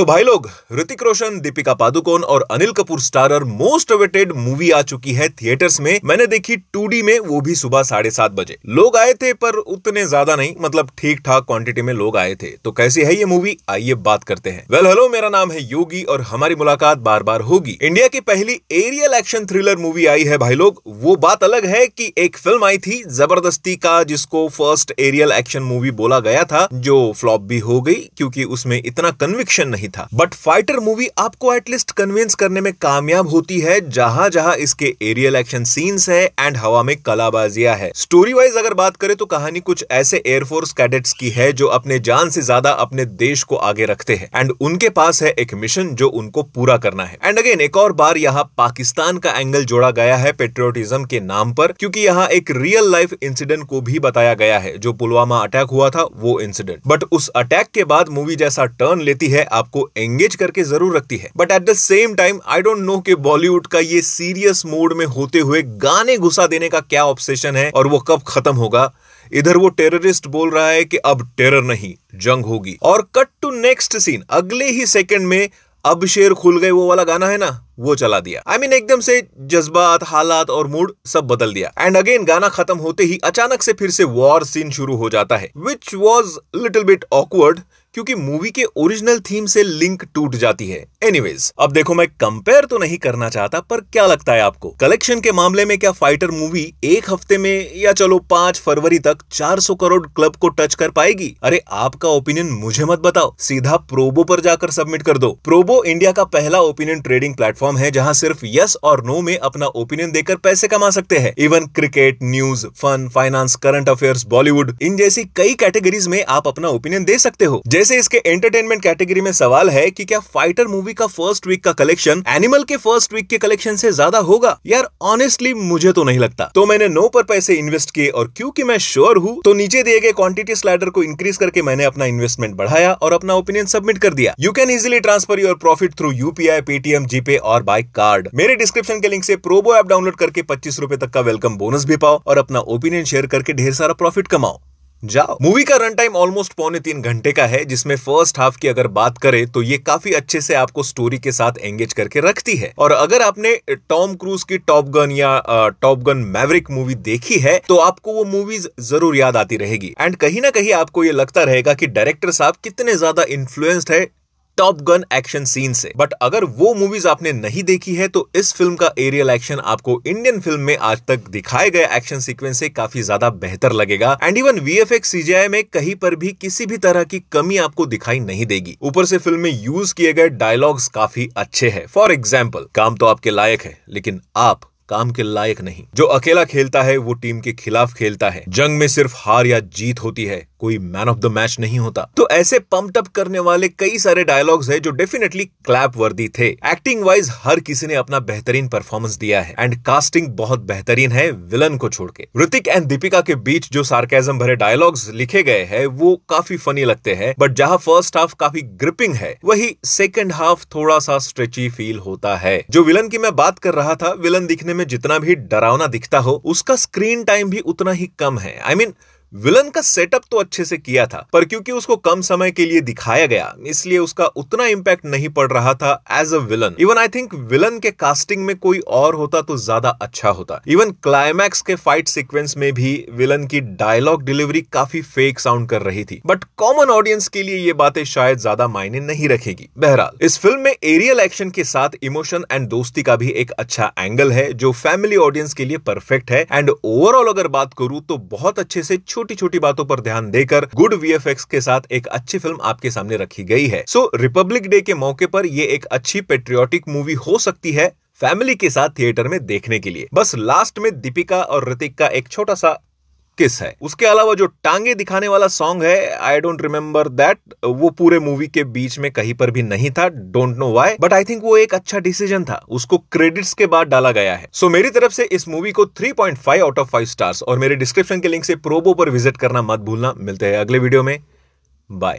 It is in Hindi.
तो भाई लोग ऋतिक रोशन दीपिका पादुकोण और Anil Kapoor starrer most awaited movie आ चुकी है थिएटर्स में मैंने देखी टू में वो भी सुबह साढ़े सात बजे लोग आए थे पर उतने ज्यादा नहीं मतलब ठीक ठाक क्वांटिटी में लोग आए थे तो कैसी है ये मूवी आइए बात करते हैं वेल हेलो मेरा नाम है योगी और हमारी मुलाकात बार बार होगी इंडिया की पहली एरियल एक्शन थ्रिलर मूवी आई है भाई लोग वो बात अलग है की एक फिल्म आई थी जबरदस्ती का जिसको फर्स्ट एरियल एक्शन मूवी बोला गया था जो फ्लॉप भी हो गई क्योंकि उसमें इतना कन्विक्शन नहीं नहीं था बट फाइटर मूवी आपको एटलीस्ट कन्विंस करने में कामयाब होती है जहां जहां इसके एरियल एक्शन सीन्स है एंड हवा में कलाबाजिया है स्टोरी वाइज अगर बात करें तो कहानी कुछ ऐसे एयरफोर्स कैडेट्स की है जो अपने जान से ज्यादा अपने देश को आगे रखते हैं एंड उनके पास है एक मिशन जो उनको पूरा करना है एंड अगेन एक और बार यहाँ पाकिस्तान का एंगल जोड़ा गया है पेट्रियोटिज्म के नाम पर क्योंकि यहाँ एक रियल लाइफ इंसिडेंट को भी बताया गया है जो पुलवामा अटैक हुआ था वो इंसिडेंट बट उस अटैक के बाद मूवी जैसा टर्न लेती है आपको को एंगेज करके जरूर रखती है but at the same time I don't know कि बॉलीवुड का ये सीरियस मोड में होते हुए गाने घुसा देने का क्या ऑब्सेशन है और वो कब खत्म होगा इधर वो टेररिस्ट बोल रहा है कि अब टेरर नहीं जंग होगी और कट टू नेक्स्ट सीन अगले ही सेकंड में अब शेर खुल गए वो वाला गाना है ना वो चला दिया आई I मीन mean, एकदम से जज्बात हालात और मूड सब बदल दिया एंड अगेन गाना खत्म होते ही अचानक से फिर से वॉर सीन शुरू हो जाता है which was little bit awkward क्योंकि मूवी के ओरिजिनल थीम से लिंक टूट जाती है एनीवेज अब देखो मैं कंपेयर तो नहीं करना चाहता पर क्या लगता है आपको कलेक्शन के मामले में क्या फाइटर मूवी एक हफ्ते में या चलो पांच फरवरी तक 400 करोड़ क्लब को टच कर पाएगी अरे आपका ओपिनियन मुझे मत बताओ सीधा प्रोबो पर जाकर सबमिट कर दो प्रोबो इंडिया का पहला ओपिनियन ट्रेडिंग प्लेटफॉर्म है जहाँ सिर्फ यस और नो में अपना ओपिनियन देकर पैसे कमा सकते हैं even cricket news fun finance current affairs Bollywood इन जैसी कई कैटेगरीज में आप अपना ओपिनियन दे सकते हो जैसे इसके एंटरटेनमेंट कैटेगरी में सवाल है कि क्या फाइटर मूवी का फर्स्ट वीक का कलेक्शन एनिमल के फर्स्ट वीक के कलेक्शन से ज्यादा होगा यार ऑनेस्टली मुझे तो नहीं लगता तो मैंने नो पर पैसे इन्वेस्ट किए और क्योंकि मैं श्योर हूँ तो नीचे दिए गए क्वांटिटी स्लाइडर को इंक्रीज करके मैंने अपना इन्वेस्टमेंट बढ़ाया और अपना ओपिनियन सबमिट कर दिया you can easily transfer your profit through UPI Paytm GPay और बाई कार्ड मेरे डिस्क्रिप्शन के लिंक से प्रोबो ऐप डाउनलोड करके पच्चीस रूपए तक का वेलकम बोनस भी पाओ और अपना ओपिनियन शेयर करके ढेर सारा प्रॉफिट कमाओ जाओ मूवी का रन टाइम ऑलमोस्ट पौने तीन घंटे का है जिसमें फर्स्ट हाफ की अगर बात करें तो ये काफी अच्छे से आपको स्टोरी के साथ एंगेज करके रखती है और अगर आपने टॉम क्रूज की टॉप गन या टॉप गन मैवरिक मूवी देखी है तो आपको वो मूवीज जरूर याद आती रहेगी एंड कहीं ना कहीं आपको ये लगता रहेगा कि डायरेक्टर साहब कितने ज्यादा इन्फ्लुएंस्ड है टॉप गन एक्शन सीन से बट अगर वो मूवीज आपने नहीं देखी है तो इस फिल्म का एरियल एक्शन आपको इंडियन फिल्म में आज तक दिखाए गए एक्शन सीक्वेंस से काफी ज्यादा बेहतर लगेगा and even V F X CGI में कहीं पर भी किसी भी तरह की कमी आपको दिखाई नहीं देगी ऊपर से फिल्म में यूज किए गए डायलॉग्स काफी अच्छे है फॉर एग्जाम्पल काम तो आपके लायक है लेकिन आप काम के लायक नहीं जो अकेला खेलता है वो टीम के खिलाफ खेलता है जंग में सिर्फ हार या जीत होती है कोई मैन ऑफ द मैच नहीं होता तो ऐसे पंप अप करने वाले कई सारे डायलॉग्स है जो डेफिनेटली क्लैप वर्दी थे एक्टिंग वाइज हर किसी ने अपना बेहतरीन परफॉर्मेंस दिया है एंड कास्टिंग बहुत बेहतरीन है विलन को छोड़ के ऋतिक एंड दीपिका के बीच जो सार्केजम भरे डायलॉग्स लिखे गए हैं वो काफी फनी लगते हैं बट जहाँ फर्स्ट हाफ काफी ग्रिपिंग है वही सेकेंड हाफ थोड़ा सा स्ट्रेची फील होता है जो विलन की मैं बात कर रहा था विलन दिखने में जितना भी डरावना दिखता हो उसका स्क्रीन टाइम भी उतना ही कम है I I mean mean, villain का सेटअप तो अच्छे से किया था पर क्योंकि उसको कम समय के लिए दिखाया गया इसलिए उसका उतना इम्पैक्ट नहीं पड़ रहा था as a villain even I think villain के कास्टिंग में कोई और होता तो ज्यादा अच्छा होता इवन क्लाइमैक्स के फाइट सीक्वेंस में भी विलन की डायलॉग डिलीवरी काफी फेक साउंड कर रही थी बट कॉमन ऑडियंस के लिए ये बातें शायद ज्यादा मायने नहीं रखेगी बहरहाल इस फिल्म में एरियल एक्शन के साथ इमोशन एंड दोस्ती का भी एक अच्छा एंगल है जो फैमिली ऑडियंस के लिए परफेक्ट है एंड ओवरऑल अगर बात करूं तो बहुत अच्छे से छोटी छोटी बातों पर ध्यान देकर गुड वी के साथ एक अच्छी फिल्म आपके सामने रखी गई है सो रिपब्लिक डे के मौके पर यह एक अच्छी पेट्रियोटिक मूवी हो सकती है फैमिली के साथ थिएटर में देखने के लिए बस लास्ट में दीपिका और ऋतिक का एक छोटा सा किस है उसके अलावा जो टांगे दिखाने वाला सॉन्ग है आई डोंट रिमेम्बर दैट वो पूरे मूवी के बीच में कहीं पर भी नहीं था don't know why but I think वो एक अच्छा डिसीजन था उसको क्रेडिट्स के बाद डाला गया है सो so, मेरी तरफ से इस मूवी को 3.5 आउट ऑफ 5 स्टार्स और मेरे डिस्क्रिप्शन के लिंक से प्रोबो पर विजिट करना मत भूलना मिलते हैं अगले वीडियो में बाय